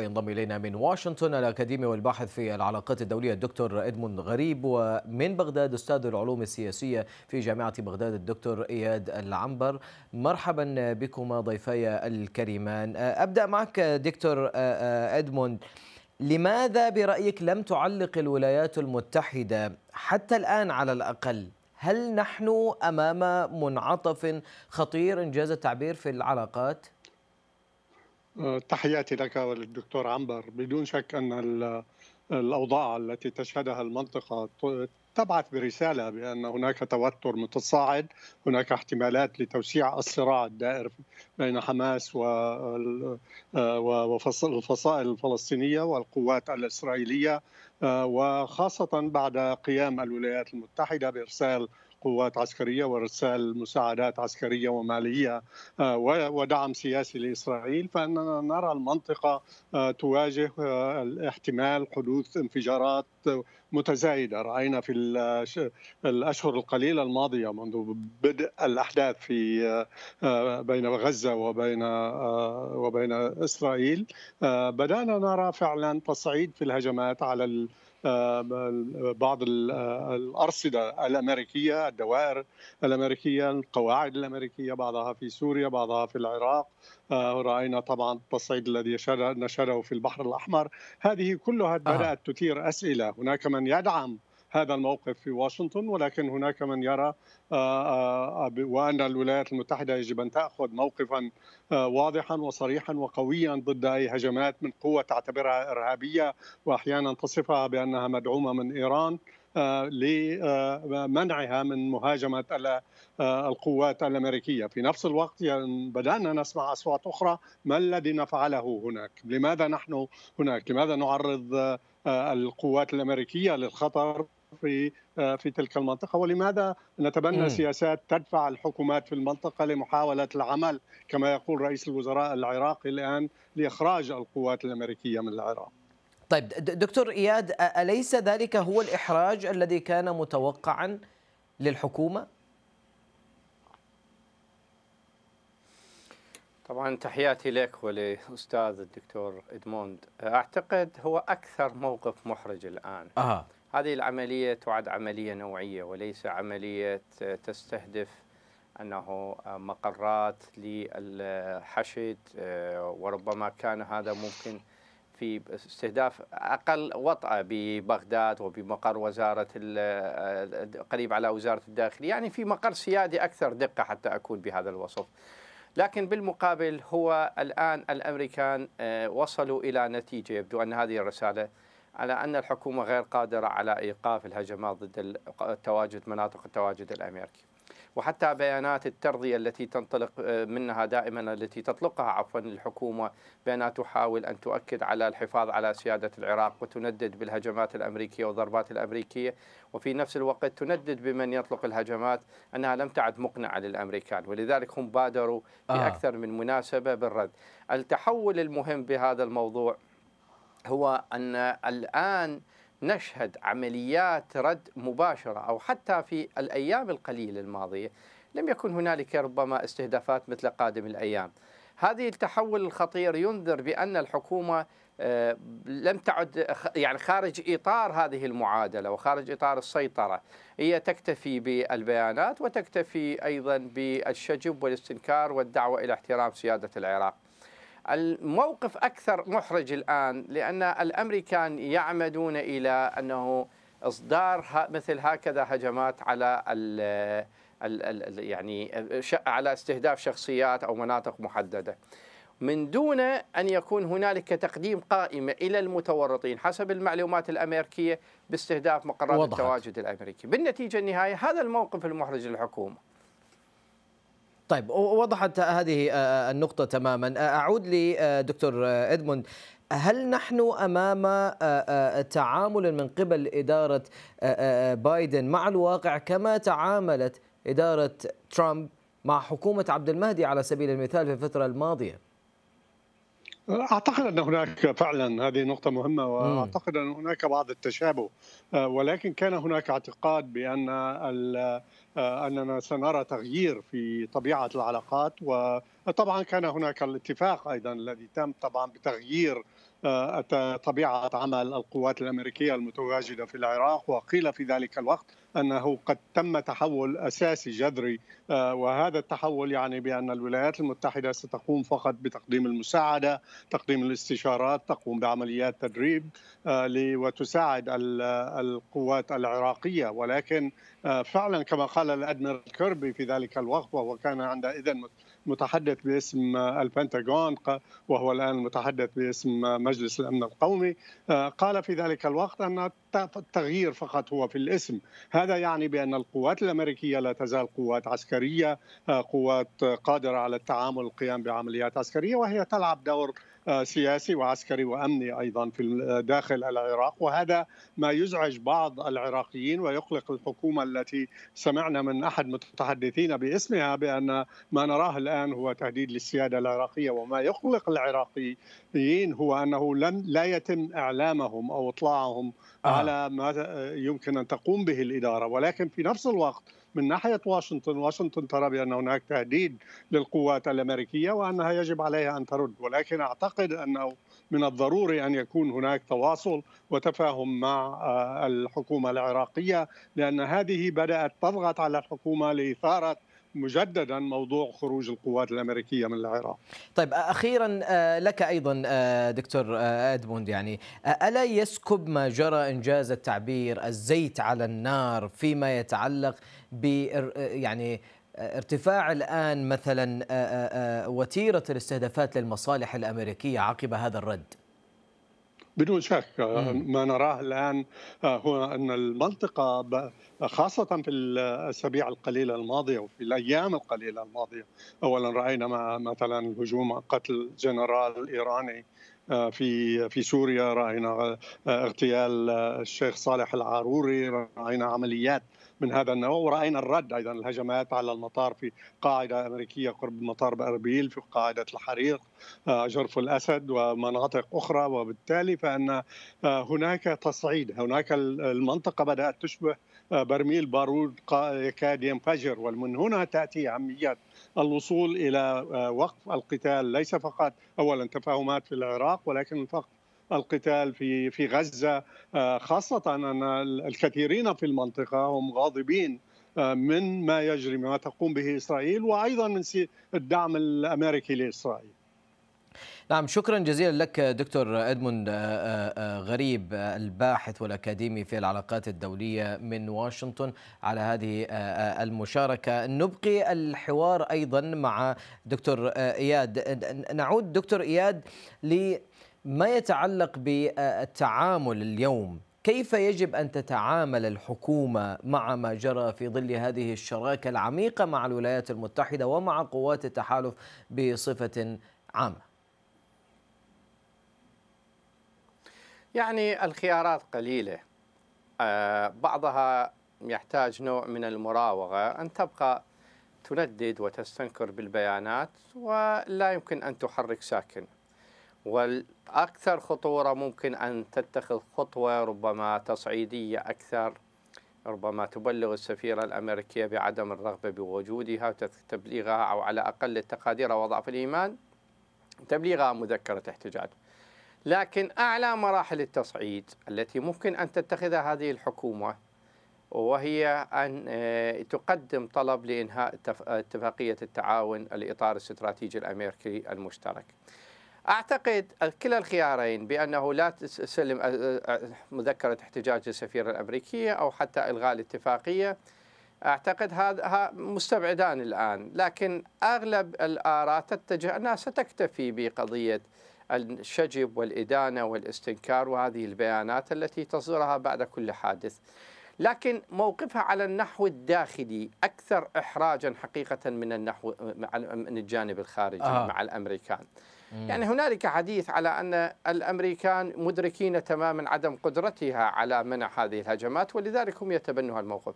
ينضم إلينا من واشنطن الأكاديمي والباحث في العلاقات الدولية الدكتور إدمون غريب ومن بغداد أستاذ العلوم السياسية في جامعة بغداد الدكتور إياد العنبر مرحبا بكما ضيفي الكريمان أبدأ معك دكتور إدمون لماذا برأيك لم تعلق الولايات المتحدة حتى الآن على الأقل هل نحن أمام منعطف خطير إنجاز التعبير في العلاقات؟ تحياتي لك وللدكتور عنبر بدون شك أن الأوضاع التي تشهدها المنطقة تبعث برسالة بأن هناك توتر متصاعد هناك احتمالات لتوسيع الصراع الدائر بين حماس والفصائل الفلسطينية والقوات الإسرائيلية آه، وخاصة بعد قيام الولايات المتحدة بإرسال قوات عسكرية وإرسال مساعدات عسكرية ومالية آه، ودعم سياسي لإسرائيل فإننا نرى المنطقة آه، تواجه احتمال حدوث انفجارات متزايدة رأينا في الأشهر القليلة الماضية منذ بدء الأحداث في بين غزة وبين وبين إسرائيل بدأنا نرى فعلا تصعيد في الهجمات على آه، بعض آه، الارصده الامريكيه الدوائر الامريكيه القواعد الامريكيه بعضها في سوريا بعضها في العراق آه، راينا طبعا التصعيد الذي نشره في البحر الاحمر هذه كلها بدات تثير اسئله هناك من يدعم هذا الموقف في واشنطن ولكن هناك من يرى آه، آه، آه، وان الولايات المتحده يجب ان تاخذ موقفا واضحا وصريحا وقويا ضد اي هجمات من قوه تعتبرها ارهابيه واحيانا تصفها بانها مدعومه من ايران لمنعها من مهاجمة القوات الأمريكية في نفس الوقت بدأنا نسمع أصوات أخرى ما الذي نفعله هناك لماذا نحن هناك لماذا نعرض القوات الأمريكية للخطر في آه، في تلك المنطقه ولماذا نتبنى م. سياسات تدفع الحكومات في المنطقه لمحاوله العمل كما يقول رئيس الوزراء العراقي الان لاخراج القوات الامريكيه من العراق طيب دكتور اياد اليس ذلك هو الاحراج الذي كان متوقعا للحكومه طبعا تحياتي لك ولأستاذ الدكتور إدموند أعتقد هو أكثر موقف محرج الآن آه. هذه العملية تعد عملية نوعية وليس عملية تستهدف أنه مقرات للحشد وربما كان هذا ممكن في استهداف أقل وطأة ببغداد وبمقر وزارة قريب على وزارة الداخلية يعني في مقر سيادي أكثر دقة حتى أكون بهذا الوصف لكن بالمقابل هو الآن الأمريكان آه، وصلوا إلى نتيجة يبدو أن هذه الرسالة على أن الحكومة غير قادرة على إيقاف الهجمات ضد التواجد مناطق التواجد الأمريكي وحتى بيانات الترضية التي تنطلق آه، منها دائما التي تطلقها عفوا الحكومة بأنها تحاول أن تؤكد على الحفاظ على سيادة العراق وتندد بالهجمات الأمريكية والضربات الأمريكية وفي نفس الوقت تندد بمن يطلق الهجمات أنها لم تعد مقنعة للأمريكان ولذلك هم بادروا في آه. أكثر من مناسبة بالرد التحول المهم بهذا الموضوع هو أن الآن نشهد عمليات رد مباشرة أو حتى في الأيام القليلة الماضية لم يكن هنالك ربما استهدافات مثل قادم الأيام هذه التحول الخطير ينذر بأن الحكومة آه، لم تعد يعني خارج إطار هذه المعادلة وخارج إطار السيطرة هي تكتفي بالبيانات وتكتفي أيضا بالشجب والاستنكار والدعوة إلى احترام سيادة العراق الموقف أكثر محرج الآن لأن الأمريكان يعمدون إلى أنه إصدار مثل هكذا هجمات على الـ يعني على استهداف شخصيات أو مناطق محددة من دون أن يكون هنالك تقديم قائمة إلى المتورطين حسب المعلومات الأمريكية باستهداف مقرات التواجد الأمريكي بالنتيجة النهائية هذا الموقف المحرج للحكومة طيب وضحت هذه آه، آه، النقطة تماما آه، أعود لدكتور إدموند هل نحن امام تعامل من قبل اداره بايدن مع الواقع كما تعاملت اداره ترامب مع حكومه عبد المهدي على سبيل المثال في الفتره الماضيه؟ اعتقد ان هناك فعلا هذه نقطه مهمه واعتقد ان هناك بعض التشابه آه، ولكن كان هناك اعتقاد بان آه، اننا سنرى تغيير في طبيعه العلاقات وطبعا كان هناك الاتفاق ايضا الذي تم طبعا بتغيير طبيعه عمل القوات الامريكيه المتواجده في العراق وقيل في ذلك الوقت انه قد تم تحول اساسي جذري آه، وهذا التحول يعني بان الولايات المتحده ستقوم فقط بتقديم المساعده، تقديم الاستشارات، تقوم بعمليات تدريب آه، وتساعد القوات العراقيه ولكن آه، فعلا كما قال الادميرال كيربي في ذلك الوقت وهو كان عندئذ متحدث باسم البنتاغون وهو الان متحدث باسم مجلس الامن القومي آه، قال في ذلك الوقت ان التغيير فقط هو في الاسم هذا يعني بان القوات الامريكيه لا تزال قوات عسكريه آه، قوات قادره على التعامل والقيام بعمليات عسكريه وهي تلعب دور آه، سياسي وعسكري وامني ايضا في آه، داخل العراق وهذا ما يزعج بعض العراقيين ويقلق الحكومه التي سمعنا من احد المتحدثين باسمها بان ما نراه الان هو تهديد للسياده العراقيه وما يقلق العراقيين هو انه لم لا يتم اعلامهم او اطلاعهم آه. على ما آه، يمكن ان تقوم به الاداره ولكن في نفس الوقت من ناحيه واشنطن، واشنطن ترى بان هناك تهديد للقوات الامريكيه وانها يجب عليها ان ترد، ولكن اعتقد انه من الضروري ان يكون هناك تواصل وتفاهم مع آه، الحكومه العراقيه لان هذه بدات تضغط على الحكومه لاثاره مجددا موضوع خروج القوات الامريكيه من العراق. طيب اخيرا آه، لك ايضا آه، دكتور آه، ادموند يعني الا يسكب ما جرى انجاز التعبير الزيت على النار فيما يتعلق ب يعني ارتفاع الان مثلا وتيره الاستهدافات للمصالح الامريكيه عقب هذا الرد؟ بدون شك آه، ما نراه الان آه، هو ان المنطقه خاصه في الاسابيع القليله الماضيه وفي الايام القليله الماضيه اولا راينا مع مثلا الهجوم قتل جنرال ايراني آه، في في سوريا راينا اغتيال الشيخ صالح العاروري راينا عمليات من هذا النوع ورأينا الرد أيضا الهجمات على المطار في قاعدة أمريكية قرب مطار بأربيل في قاعدة الحريق آه، جرف الأسد ومناطق أخرى وبالتالي فأن آه، هناك تصعيد هناك المنطقة بدأت تشبه آه، برميل بارود يكاد ينفجر ومن هنا تأتي أهمية الوصول إلى وقف القتال ليس فقط أولا تفاهمات في العراق ولكن فقط القتال في في غزه آه، خاصه ان الكثيرين في المنطقه هم غاضبين آه، من ما يجري ما تقوم به اسرائيل وايضا من الدعم الامريكي لاسرائيل. نعم شكرا جزيلا لك دكتور ادموند آه، غريب الباحث والاكاديمي في العلاقات الدوليه من واشنطن على هذه المشاركه نبقي الحوار ايضا مع دكتور اياد نعود دكتور اياد ل ما يتعلق بالتعامل اليوم كيف يجب أن تتعامل الحكومة مع ما جرى في ظل هذه الشراكة العميقة مع الولايات المتحدة ومع قوات التحالف بصفة عامة يعني الخيارات قليلة آه، بعضها يحتاج نوع من المراوغة أن تبقى تندد وتستنكر بالبيانات ولا يمكن أن تحرك ساكن والأكثر خطورة ممكن أن تتخذ خطوة ربما تصعيدية أكثر ربما تبلغ السفيرة الأمريكية بعدم الرغبة بوجودها وتبليغها أو على أقل التقادير وضعف الإيمان تبليغها مذكرة احتجاج لكن أعلى مراحل التصعيد التي ممكن أن تتخذها هذه الحكومة وهي أن آه، تقدم طلب لإنهاء اتفاقية التعاون الإطار الاستراتيجي الأمريكي المشترك اعتقد كلا الخيارين بانه لا تسلم أه، أه، مذكره احتجاج السفيره الامريكيه او حتى الغاء الاتفاقيه اعتقد هذا مستبعدان الان لكن اغلب الاراء تتجه انها ستكتفي بقضيه الشجب والادانه والاستنكار وهذه البيانات التي تصدرها بعد كل حادث. لكن موقفها على النحو الداخلي اكثر احراجا حقيقه من النحو من الجانب الخارجي آه. مع الامريكان. يعني هنالك حديث على أن الأمريكان مدركين تماما عدم قدرتها على منع هذه الهجمات ولذلك هم يتبنوا الموقف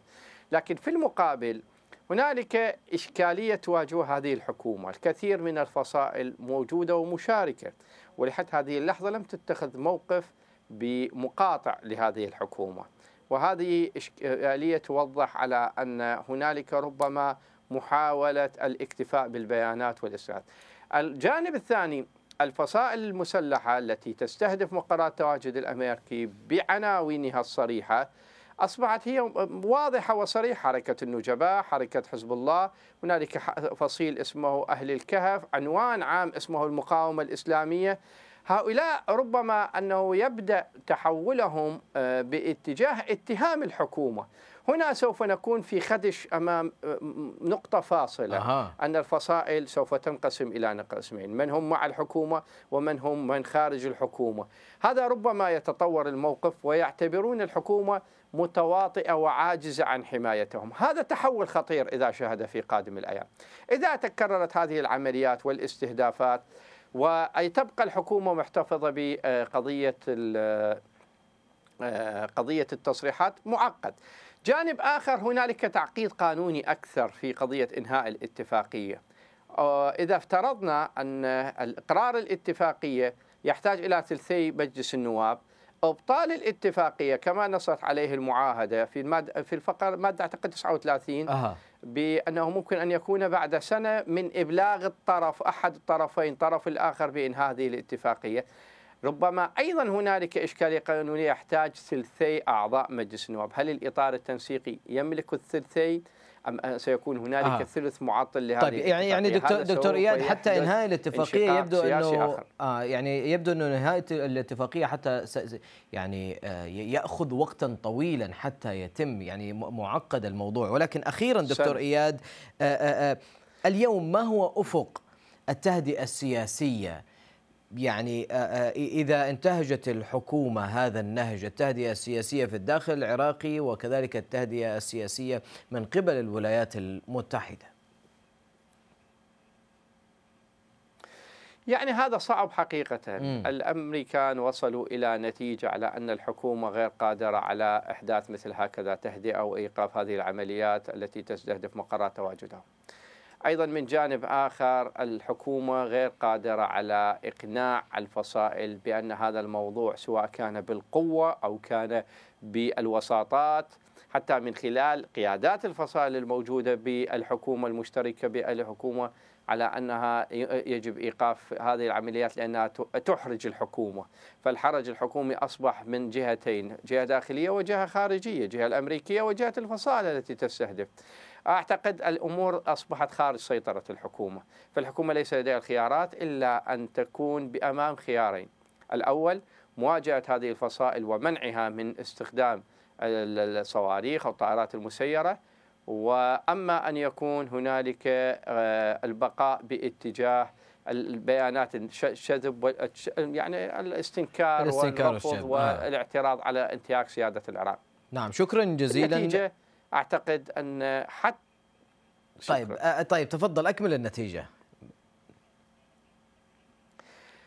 لكن في المقابل هنالك إشكالية تواجه هذه الحكومة الكثير من الفصائل موجودة ومشاركة ولحد هذه اللحظة لم تتخذ موقف بمقاطع لهذه الحكومة وهذه إشكالية توضح على أن هنالك ربما محاولة الاكتفاء بالبيانات والإسناد الجانب الثاني الفصائل المسلحة التي تستهدف مقرات تواجد الأمريكي بعناوينها الصريحة أصبحت هي واضحة وصريحة حركة النجباء حركة حزب الله هنالك فصيل اسمه أهل الكهف عنوان عام اسمه المقاومة الإسلامية هؤلاء ربما أنه يبدأ تحولهم آه، باتجاه اتهام الحكومة هنا سوف نكون في خدش امام آه، نقطه فاصله أه. ان الفصائل سوف تنقسم الى قسمين من هم مع الحكومه ومن هم من خارج الحكومه هذا ربما يتطور الموقف ويعتبرون الحكومه متواطئه وعاجزه عن حمايتهم، هذا تحول خطير اذا شهد في قادم الايام. اذا تكررت هذه العمليات والاستهدافات واي تبقى الحكومه محتفظه بقضيه آه، قضيه التصريحات معقد. جانب آخر هنالك تعقيد قانوني أكثر في قضية إنهاء الاتفاقية آه، إذا افترضنا أن إقرار الاتفاقية يحتاج إلى ثلثي مجلس النواب ابطال الاتفاقيه كما نصت عليه المعاهده في الماده في الفقره ماده اعتقد 39 أه. بانه ممكن ان يكون بعد سنه من ابلاغ الطرف احد الطرفين طرف الاخر بان هذه الاتفاقيه ربما أيضا هنالك إشكالية قانونية يحتاج ثلثي أعضاء مجلس النواب هل الإطار التنسيقي يملك الثلثين ام سيكون هنالك آه. ثلث معطل لهذه طيب يعني يعني دكتور دكتور اياد حتى انهاء الاتفاقيه يبدو انه اه يعني يبدو انه نهايه الاتفاقيه حتى يعني آه ياخذ وقتا طويلا حتى يتم يعني معقد الموضوع ولكن اخيرا دكتور سن. اياد آه آه آه اليوم ما هو افق التهدئه السياسيه يعني آه، آه، إذا انتهجت الحكومة هذا النهج التهدئة السياسية في الداخل العراقي وكذلك التهدئة السياسية من قبل الولايات المتحدة يعني هذا صعب حقيقة مم. الأمريكان وصلوا إلى نتيجة على أن الحكومة غير قادرة على إحداث مثل هكذا تهدئة وإيقاف هذه العمليات التي تستهدف مقرات تواجدهم أيضا من جانب آخر الحكومة غير قادرة على إقناع الفصائل بأن هذا الموضوع سواء كان بالقوة أو كان بالوساطات حتى من خلال قيادات الفصائل الموجودة بالحكومة المشتركة بالحكومة على أنها يجب إيقاف هذه العمليات لأنها تحرج الحكومة فالحرج الحكومي أصبح من جهتين جهة داخلية وجهة خارجية جهة الأمريكية وجهة الفصائل التي تستهدف أعتقد الأمور أصبحت خارج سيطرة الحكومة فالحكومة ليس لديها الخيارات إلا أن تكون بأمام خيارين الأول مواجهة هذه الفصائل ومنعها من استخدام الصواريخ أو الطائرات المسيرة وأما أن يكون هنالك آه، البقاء باتجاه البيانات الشذب يعني الاستنكار, الاستنكار والرفض آه. والاعتراض على انتهاك سيادة العراق نعم شكرا جزيلا اعتقد ان حتى طيب آه، آه، طيب تفضل اكمل النتيجه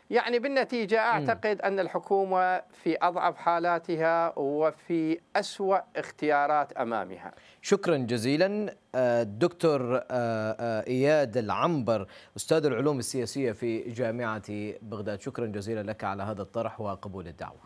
يعني بالنتيجة أعتقد أن الحكومة في أضعف حالاتها وفي أسوأ اختيارات أمامها شكرا جزيلا الدكتور آه، إياد العنبر أستاذ العلوم السياسية في جامعة بغداد شكرا جزيلا لك على هذا الطرح وقبول الدعوة